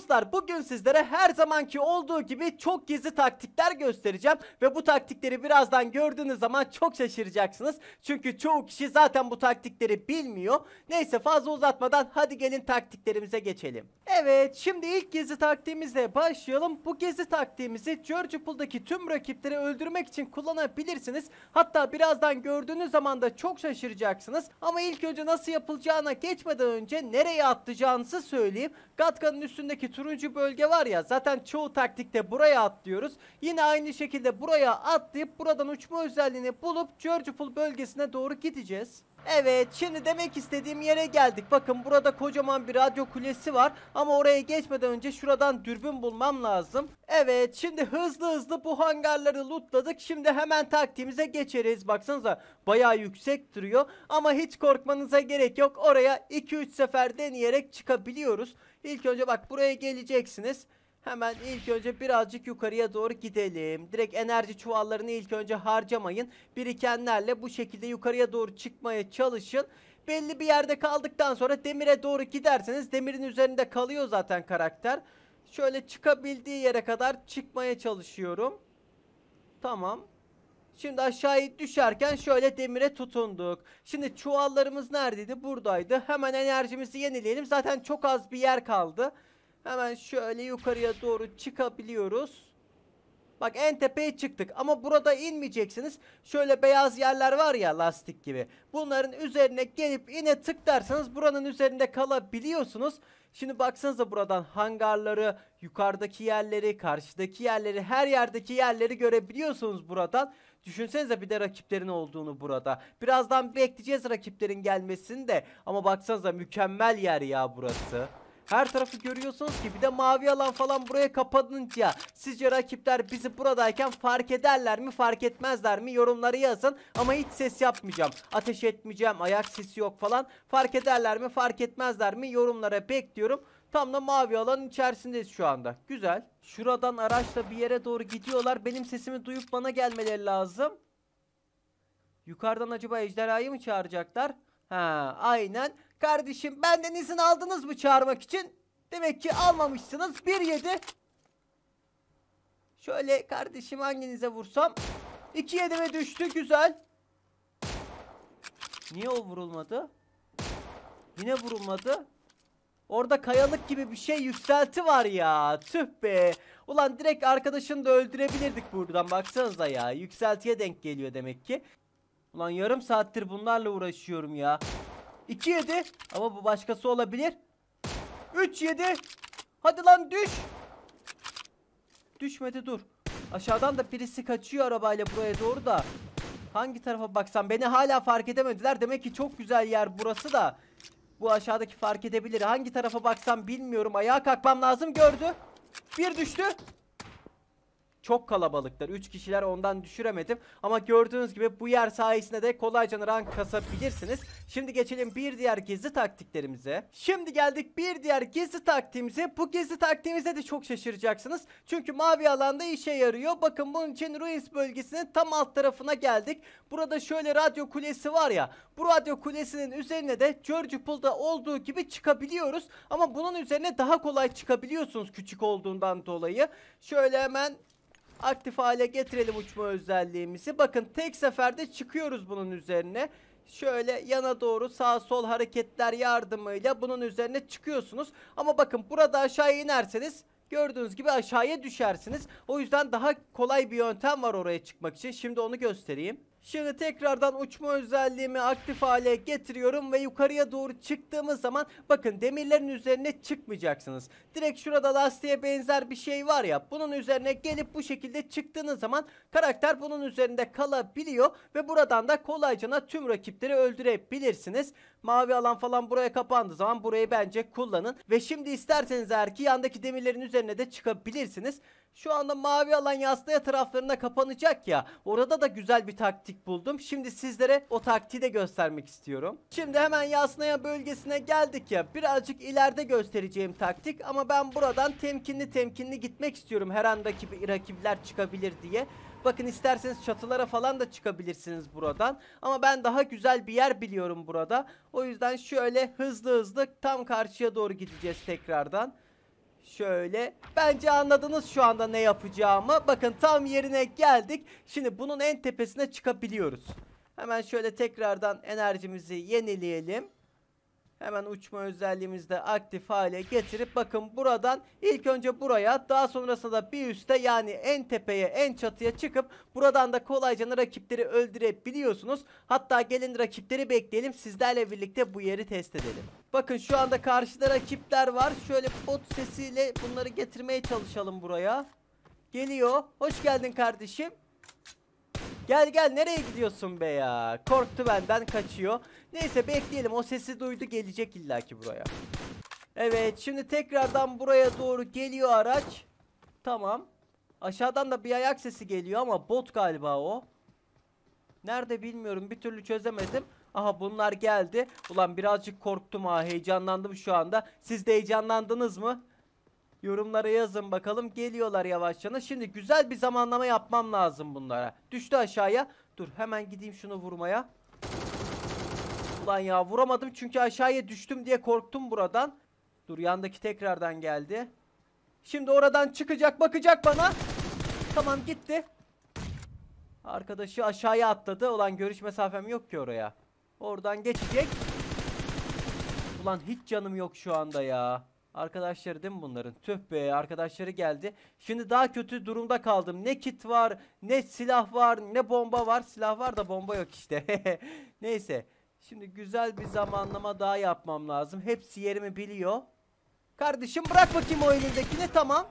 Dostlar bugün sizlere her zamanki olduğu gibi çok gizli taktikler göstereceğim ve bu taktikleri birazdan gördüğünüz zaman çok şaşıracaksınız. Çünkü çoğu kişi zaten bu taktikleri bilmiyor. Neyse fazla uzatmadan hadi gelin taktiklerimize geçelim. Evet şimdi ilk gizli taktiğimizle başlayalım. Bu gizli taktiğimizi George tüm rakipleri öldürmek için kullanabilirsiniz. Hatta birazdan gördüğünüz zaman da çok şaşıracaksınız. Ama ilk önce nasıl yapılacağına geçmeden önce nereye atlayacağınızı söyleyeyim. Gatka'nın üstündeki turuncu bölge var ya zaten çoğu taktikte buraya atlıyoruz. Yine aynı şekilde buraya atlayıp buradan uçma özelliğini bulup Georgipol bölgesine doğru gideceğiz. Evet şimdi demek istediğim yere geldik. Bakın burada kocaman bir radyo kulesi var. Ama oraya geçmeden önce şuradan dürbün bulmam lazım. Evet şimdi hızlı hızlı bu hangarları lootladık. Şimdi hemen taktiğimize geçeriz. Baksanıza baya yüksek duruyor. Ama hiç korkmanıza gerek yok. Oraya 2-3 sefer deneyerek çıkabiliyoruz. İlk önce bak buraya geleceksiniz. Hemen ilk önce birazcık yukarıya doğru gidelim. Direkt enerji çuvallarını ilk önce harcamayın. Birikenlerle bu şekilde yukarıya doğru çıkmaya çalışın. Belli bir yerde kaldıktan sonra demire doğru giderseniz demirin üzerinde kalıyor zaten karakter. Şöyle çıkabildiği yere kadar çıkmaya çalışıyorum. Tamam. Şimdi aşağıya düşerken şöyle demire tutunduk. Şimdi çuvallarımız neredeydi? Buradaydı. Hemen enerjimizi yenileyelim. Zaten çok az bir yer kaldı. Hemen şöyle yukarıya doğru çıkabiliyoruz. Bak en tepeye çıktık ama burada inmeyeceksiniz. Şöyle beyaz yerler var ya lastik gibi. Bunların üzerine gelip yine tıklarsanız buranın üzerinde kalabiliyorsunuz. Şimdi baksanıza buradan hangarları, yukarıdaki yerleri, karşıdaki yerleri, her yerdeki yerleri görebiliyorsunuz buradan. Düşünsenize bir de rakiplerin olduğunu burada. Birazdan bekleyeceğiz rakiplerin gelmesini de. Ama baksanıza mükemmel yer ya burası. Her tarafı görüyorsunuz ki bir de mavi alan falan buraya kapanınca sizce rakipler bizi buradayken fark ederler mi fark etmezler mi yorumları yazın. Ama hiç ses yapmayacağım. Ateş etmeyeceğim. Ayak sesi yok falan. Fark ederler mi fark etmezler mi yorumlara bekliyorum. Tam da mavi alanın içerisindeyiz şu anda. Güzel. Şuradan araçla bir yere doğru gidiyorlar. Benim sesimi duyup bana gelmeleri lazım. Yukarıdan acaba ejderhayı mı çağıracaklar? Ha, aynen. Kardeşim benden izin aldınız mı çağırmak için? Demek ki almamışsınız. Bir yedi. Şöyle kardeşim hanginize vursam. İki yedime düştü. Güzel. Niye o vurulmadı? Yine vurulmadı. Orada kayalık gibi bir şey yükselti var ya. Tüh be. Ulan direkt arkadaşını da öldürebilirdik buradan. Baksanıza ya. Yükseltiye denk geliyor demek ki. Ulan yarım saattir bunlarla uğraşıyorum ya. 2 yedi. Ama bu başkası olabilir. 3 yedi. Hadi lan düş. Düşmedi dur. Aşağıdan da birisi kaçıyor arabayla buraya doğru da. Hangi tarafa baksam beni hala fark edemediler. Demek ki çok güzel yer burası da. Bu aşağıdaki fark edebilir. Hangi tarafa baksam bilmiyorum. Ayağa kalkmam lazım gördü. Bir düştü. Çok kalabalıklar. 3 kişiler ondan düşüremedim. Ama gördüğünüz gibi bu yer sayesinde de kolayca rank kasabilirsiniz. Şimdi geçelim bir diğer gizli taktiklerimize. Şimdi geldik bir diğer gizli taktiğimize. Bu gizli taktiğimizde de çok şaşıracaksınız. Çünkü mavi alanda işe yarıyor. Bakın bunun için Ruins bölgesinin tam alt tarafına geldik. Burada şöyle radyo kulesi var ya. Bu radyo kulesinin üzerine de Georgipul'da olduğu gibi çıkabiliyoruz. Ama bunun üzerine daha kolay çıkabiliyorsunuz küçük olduğundan dolayı. Şöyle hemen aktif hale getirelim uçma özelliğimizi. Bakın tek seferde çıkıyoruz bunun üzerine. Şöyle yana doğru sağ sol hareketler yardımıyla bunun üzerine çıkıyorsunuz. Ama bakın burada aşağıya inerseniz gördüğünüz gibi aşağıya düşersiniz. O yüzden daha kolay bir yöntem var oraya çıkmak için. Şimdi onu göstereyim. Şimdi tekrardan uçma özelliğimi aktif hale getiriyorum ve yukarıya doğru çıktığımız zaman bakın demirlerin üzerine çıkmayacaksınız. Direkt şurada lastiğe benzer bir şey var ya bunun üzerine gelip bu şekilde çıktığınız zaman karakter bunun üzerinde kalabiliyor ve buradan da kolaycana tüm rakipleri öldürebilirsiniz. Mavi alan falan buraya kapandığı zaman burayı bence kullanın ve şimdi isterseniz eğer ki yandaki demirlerin üzerine de çıkabilirsiniz. Şu anda mavi alan yastığı taraflarına kapanacak ya. Orada da güzel bir taktik buldum. Şimdi sizlere o taktiği de göstermek istiyorum. Şimdi hemen yasnaya bölgesine geldik ya. Birazcık ileride göstereceğim taktik. Ama ben buradan temkinli temkinli gitmek istiyorum. Her an rakip, rakipler çıkabilir diye. Bakın isterseniz çatılara falan da çıkabilirsiniz buradan. Ama ben daha güzel bir yer biliyorum burada. O yüzden şöyle hızlı hızlı tam karşıya doğru gideceğiz tekrardan. Şöyle. Bence anladınız şu anda ne yapacağımı. Bakın tam yerine geldik. Şimdi bunun en tepesine çıkabiliyoruz. Hemen şöyle tekrardan enerjimizi yenileyelim. Hemen uçma özelliğimizi de aktif hale getirip bakın buradan ilk önce buraya daha sonrasında da bir üste yani en tepeye en çatıya çıkıp buradan da kolayca rakipleri öldürebiliyorsunuz. Hatta gelin rakipleri bekleyelim sizlerle birlikte bu yeri test edelim. Bakın şu anda karşıda rakipler var. Şöyle bot sesiyle bunları getirmeye çalışalım buraya. Geliyor. Hoş geldin kardeşim. Gel gel nereye gidiyorsun be ya? Korktu benden kaçıyor. Neyse bekleyelim o sesi duydu gelecek illaki buraya. Evet şimdi tekrardan buraya doğru geliyor araç. Tamam. Aşağıdan da bir ayak sesi geliyor ama bot galiba o. Nerede bilmiyorum bir türlü çözemedim. Aha bunlar geldi. Ulan birazcık korktum ha heyecanlandım şu anda. Siz de heyecanlandınız mı? Yorumlara yazın bakalım geliyorlar yavaşça. Şimdi güzel bir zamanlama yapmam lazım bunlara. Düştü aşağıya. Dur hemen gideyim şunu vurmaya ulan ya vuramadım çünkü aşağıya düştüm diye korktum buradan. Dur yandaki tekrardan geldi. Şimdi oradan çıkacak bakacak bana. Tamam gitti. Arkadaşı aşağıya atladı. Ulan görüş mesafem yok ki oraya. Oradan geçecek. Ulan hiç canım yok şu anda ya. Arkadaşları değil mi bunların? Tüh be arkadaşları geldi. Şimdi daha kötü durumda kaldım. Ne kit var, ne silah var, ne bomba var. Silah var da bomba yok işte. Neyse. Şimdi güzel bir zamanlama daha yapmam lazım. Hepsi yerimi biliyor. Kardeşim bırak bakayım o elindekini tamam.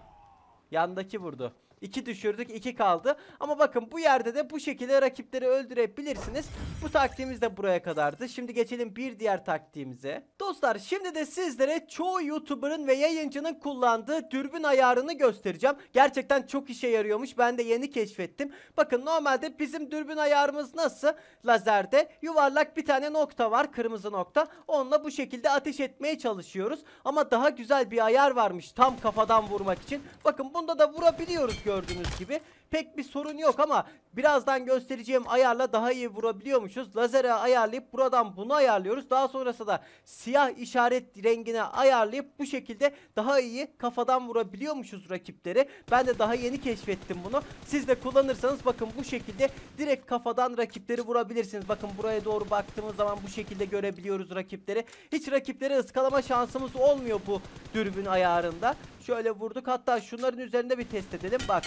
Yandaki vurdu. 2 düşürdük 2 kaldı. Ama bakın bu yerde de bu şekilde rakipleri öldürebilirsiniz. Bu taktiğimiz de buraya kadardı. Şimdi geçelim bir diğer taktiğimize. Dostlar şimdi de sizlere çoğu YouTuber'ın ve yayıncının kullandığı dürbün ayarını göstereceğim. Gerçekten çok işe yarıyormuş. Ben de yeni keşfettim. Bakın normalde bizim dürbün ayarımız nasıl? Lazerde yuvarlak bir tane nokta var. Kırmızı nokta. Onunla bu şekilde ateş etmeye çalışıyoruz. Ama daha güzel bir ayar varmış. Tam kafadan vurmak için. Bakın bunda da vurabiliyoruz gördüğünüz gibi pek bir sorun yok ama birazdan göstereceğim ayarla daha iyi vurabiliyormuşuz. Lazere ayarlayıp buradan bunu ayarlıyoruz. Daha sonrasında siyah işaret rengine ayarlayıp bu şekilde daha iyi kafadan vurabiliyormuşuz rakipleri. Ben de daha yeni keşfettim bunu. Siz de kullanırsanız bakın bu şekilde direkt kafadan rakipleri vurabilirsiniz. Bakın buraya doğru baktığımız zaman bu şekilde görebiliyoruz rakipleri. Hiç rakipleri ıskalama şansımız olmuyor bu dürbün ayarında. Şöyle vurduk. Hatta şunların üzerinde bir test edelim. Bak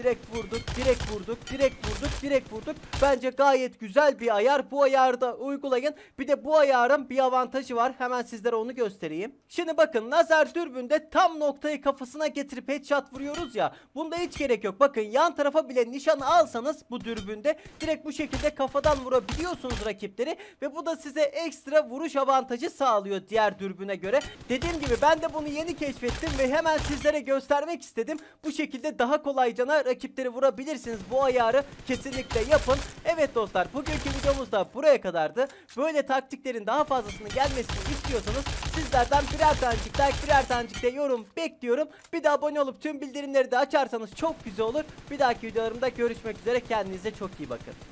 Direkt vurduk, direkt vurduk, direkt vurduk, direkt vurduk. Bence gayet güzel bir ayar. Bu ayarı da uygulayın. Bir de bu ayarın bir avantajı var. Hemen sizlere onu göstereyim. Şimdi bakın lazer dürbünde tam noktayı kafasına getirip headshot vuruyoruz ya. Bunda hiç gerek yok. Bakın yan tarafa bile nişan alsanız bu dürbünde direkt bu şekilde kafadan vurabiliyorsunuz rakipleri. Ve bu da size ekstra vuruş avantajı sağlıyor diğer dürbüne göre. Dediğim gibi ben de bunu yeni keşfettim ve hemen sizlere göstermek istedim. Bu şekilde daha kolaycana rakipleri vurabilirsiniz. Bu ayarı kesinlikle yapın. Evet dostlar bugünkü videomuz da buraya kadardı. Böyle taktiklerin daha fazlasını gelmesini istiyorsanız sizlerden birer tanecik like birer tanecik de yorum bekliyorum. Bir de abone olup tüm bildirimleri de açarsanız çok güzel olur. Bir dahaki videolarımda görüşmek üzere. Kendinize çok iyi bakın.